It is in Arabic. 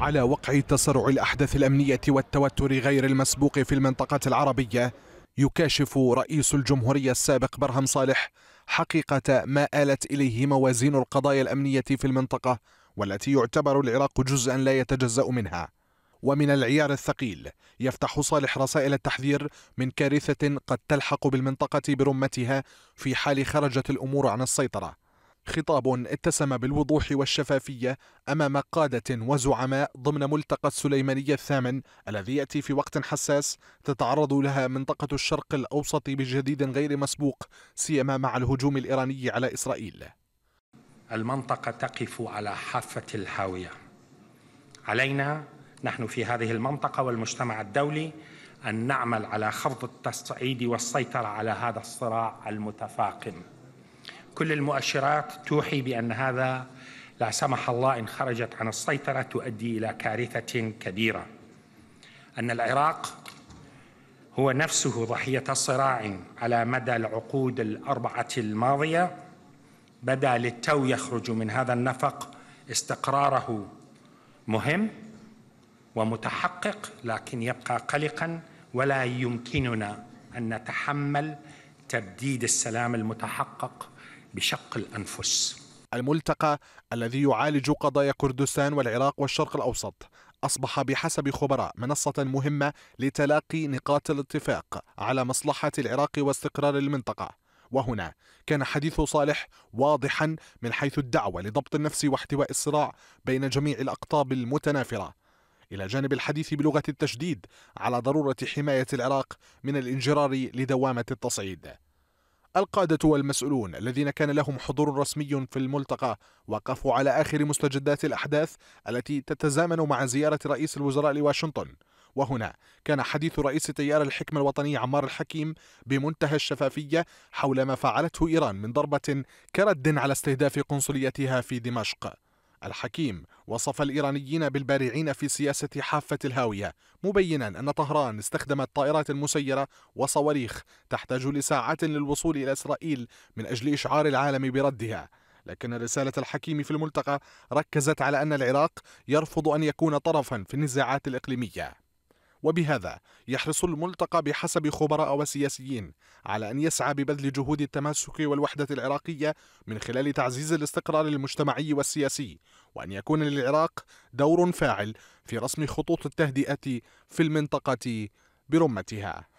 على وقع تسرع الأحداث الأمنية والتوتر غير المسبوق في المنطقة العربية يكاشف رئيس الجمهورية السابق برهم صالح حقيقة ما آلت إليه موازين القضايا الأمنية في المنطقة والتي يعتبر العراق جزءا لا يتجزأ منها ومن العيار الثقيل يفتح صالح رسائل التحذير من كارثة قد تلحق بالمنطقة برمتها في حال خرجت الأمور عن السيطرة خطاب اتسم بالوضوح والشفافية أمام قادة وزعماء ضمن ملتقى السليمانية الثامن الذي يأتي في وقت حساس تتعرض لها منطقة الشرق الأوسط بجديد غير مسبوق سيما مع الهجوم الإيراني على إسرائيل المنطقة تقف على حافة الحاوية علينا نحن في هذه المنطقة والمجتمع الدولي أن نعمل على خفض التصعيد والسيطرة على هذا الصراع المتفاقم كل المؤشرات توحي بأن هذا لا سمح الله إن خرجت عن السيطرة تؤدي إلى كارثة كبيرة أن العراق هو نفسه ضحية صراع على مدى العقود الأربعة الماضية بدا للتو يخرج من هذا النفق استقراره مهم ومتحقق لكن يبقى قلقا ولا يمكننا أن نتحمل تبديد السلام المتحقق بشق الأنفس الملتقى الذي يعالج قضايا كردستان والعراق والشرق الأوسط أصبح بحسب خبراء منصة مهمة لتلاقي نقاط الاتفاق على مصلحة العراق واستقرار المنطقة وهنا كان حديث صالح واضحا من حيث الدعوة لضبط النفس واحتواء الصراع بين جميع الأقطاب المتنافرة إلى جانب الحديث بلغة التشديد على ضرورة حماية العراق من الانجرار لدوامة التصعيد القادة والمسؤولون الذين كان لهم حضور رسمي في الملتقى وقفوا على آخر مستجدات الأحداث التي تتزامن مع زيارة رئيس الوزراء لواشنطن وهنا كان حديث رئيس تيار الحكمة الوطني عمار الحكيم بمنتهى الشفافية حول ما فعلته إيران من ضربة كرد على استهداف قنصليتها في دمشق الحكيم وصف الإيرانيين بالبارعين في سياسة حافة الهاوية مبينا أن طهران استخدمت طائرات مسيرة وصواريخ تحتاج لساعات للوصول إلى إسرائيل من أجل إشعار العالم بردها لكن رسالة الحكيم في الملتقى ركزت على أن العراق يرفض أن يكون طرفا في النزاعات الإقليمية وبهذا يحرص الملتقى بحسب خبراء وسياسيين على أن يسعى ببذل جهود التماسك والوحدة العراقية من خلال تعزيز الاستقرار المجتمعي والسياسي وأن يكون للعراق دور فاعل في رسم خطوط التهدئة في المنطقة برمتها